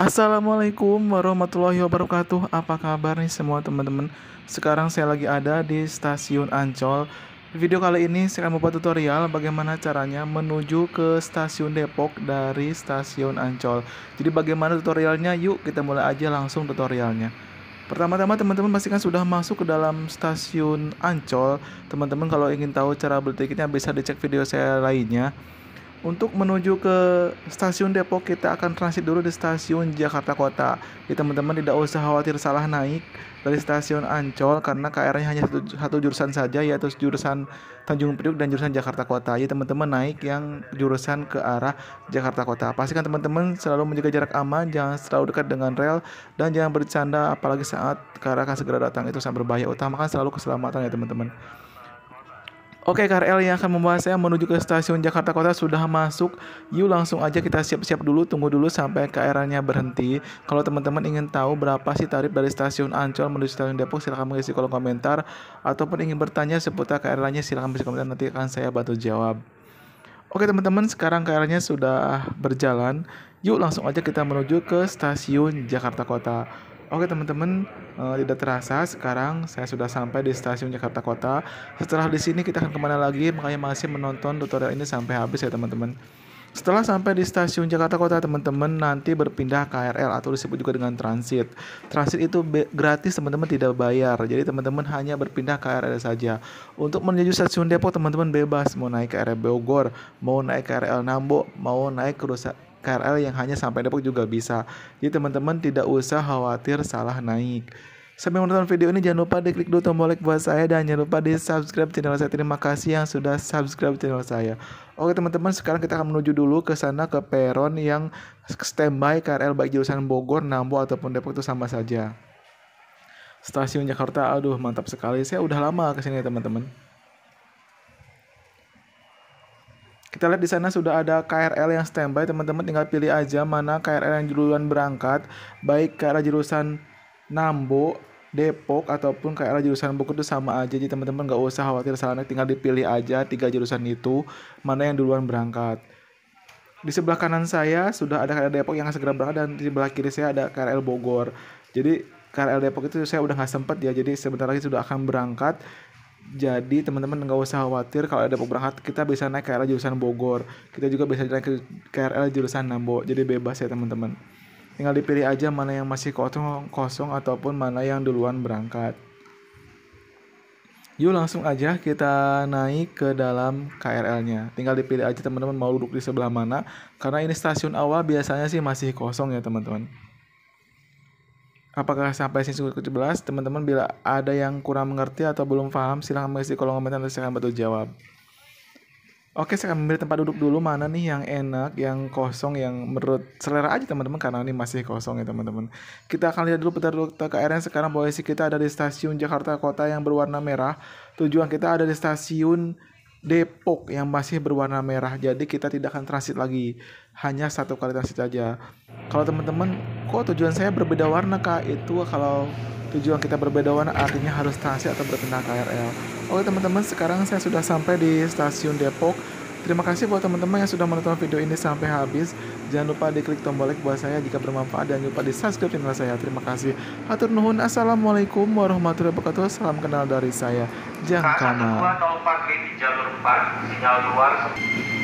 Assalamualaikum warahmatullahi wabarakatuh. Apa kabar nih semua teman-teman? Sekarang saya lagi ada di stasiun Ancol. Video kali ini saya akan membuat tutorial bagaimana caranya menuju ke stasiun Depok dari stasiun Ancol. Jadi bagaimana tutorialnya? Yuk kita mulai aja langsung tutorialnya. Pertama-tama teman-teman pastikan sudah masuk ke dalam stasiun Ancol. Teman-teman kalau ingin tahu cara beli tiketnya bisa dicek video saya lainnya. Untuk menuju ke stasiun Depok, kita akan transit dulu di stasiun Jakarta Kota. Jadi teman-teman tidak usah khawatir salah naik dari stasiun Ancol karena KR-nya hanya satu, satu jurusan saja yaitu jurusan Tanjung Priuk dan jurusan Jakarta Kota. Jadi teman-teman naik yang jurusan ke arah Jakarta Kota. Pastikan teman-teman selalu menjaga jarak aman, jangan terlalu dekat dengan rel dan jangan bercanda apalagi saat KR akan segera datang itu sangat berbahaya. Utamakan selalu keselamatan ya teman-teman. Oke, KRL yang akan membawa saya menuju ke stasiun Jakarta Kota sudah masuk. Yuk langsung aja kita siap-siap dulu, tunggu dulu sampai KRL-nya berhenti. Kalau teman-teman ingin tahu berapa sih tarif dari stasiun Ancol menuju stasiun Depok, silahkan mengisi kolom komentar. Ataupun ingin bertanya seputar KRL-nya, silahkan mengisi komentar, nanti akan saya bantu jawab. Oke teman-teman, sekarang KRL-nya sudah berjalan. Yuk langsung aja kita menuju ke stasiun Jakarta Kota. Oke teman-teman, uh, tidak terasa sekarang saya sudah sampai di stasiun Jakarta Kota. Setelah di sini kita akan kemana lagi? Makanya masih menonton tutorial ini sampai habis ya teman-teman. Setelah sampai di stasiun Jakarta Kota, teman-teman nanti berpindah KRL atau disebut juga dengan transit. Transit itu gratis, teman-teman tidak bayar. Jadi teman-teman hanya berpindah KRL saja. Untuk menuju stasiun Depok, teman-teman bebas mau naik KRL Bogor, mau naik KRL Nambo, mau naik ke KRL yang hanya sampai Depok juga bisa. Jadi teman-teman tidak usah khawatir salah naik. Sampai menonton video ini jangan lupa diklik dulu tombol like buat saya dan jangan lupa di subscribe channel saya. Terima kasih yang sudah subscribe channel saya. Oke teman-teman sekarang kita akan menuju dulu ke sana ke peron yang standby KRL baik jurusan Bogor, Nambo ataupun Depok itu sama saja. Stasiun Jakarta, aduh mantap sekali. Saya udah lama kesini teman-teman. Kita lihat di sana sudah ada KRL yang standby, teman-teman tinggal pilih aja mana KRL yang duluan berangkat, baik ke arah jurusan Nambo, Depok ataupun ke arah jurusan Bogor itu sama aja, jadi teman-teman nggak usah khawatir salahnya, tinggal dipilih aja tiga jurusan itu mana yang duluan berangkat. Di sebelah kanan saya sudah ada KRL Depok yang segera berangkat dan di sebelah kiri saya ada KRL Bogor. Jadi KRL Depok itu saya udah nggak sempet ya, jadi sebentar lagi sudah akan berangkat jadi teman-teman nggak usah khawatir kalau ada berangkat kita bisa naik KRL jurusan Bogor. Kita juga bisa naik KRL jurusan Nambo. Jadi bebas ya teman-teman. Tinggal dipilih aja mana yang masih kosong, kosong ataupun mana yang duluan berangkat. Yuk langsung aja kita naik ke dalam KRL-nya. Tinggal dipilih aja teman-teman mau duduk di sebelah mana. Karena ini stasiun awal biasanya sih masih kosong ya teman-teman apakah sampai sini ke 17? Teman-teman bila ada yang kurang mengerti atau belum paham silahkan mengisi kolom komentar dan akan bantu jawab. Oke, saya akan memilih tempat duduk dulu mana nih yang enak, yang kosong, yang menurut selera aja teman-teman karena ini masih kosong ya teman-teman. Kita akan lihat dulu peta rute KRL sekarang posisi kita ada di stasiun Jakarta Kota yang berwarna merah. Tujuan kita ada di stasiun Depok yang masih berwarna merah. Jadi kita tidak akan transit lagi, hanya satu kali transit saja. Kalau teman-teman, kok tujuan saya berbeda warna kak? Itu kalau tujuan kita berbeda warna artinya harus transit atau berpindah KRL. Oke teman-teman, sekarang saya sudah sampai di stasiun Depok Terima kasih buat teman-teman yang sudah menonton video ini sampai habis. Jangan lupa diklik tombol like buat saya jika bermanfaat dan jangan lupa di subscribe channel saya. Terima kasih. Hatur nuhun. Assalamualaikum warahmatullahi wabarakatuh. Salam kenal dari saya. Jangkama. Karena 204 di jalur 4, sinyal luar.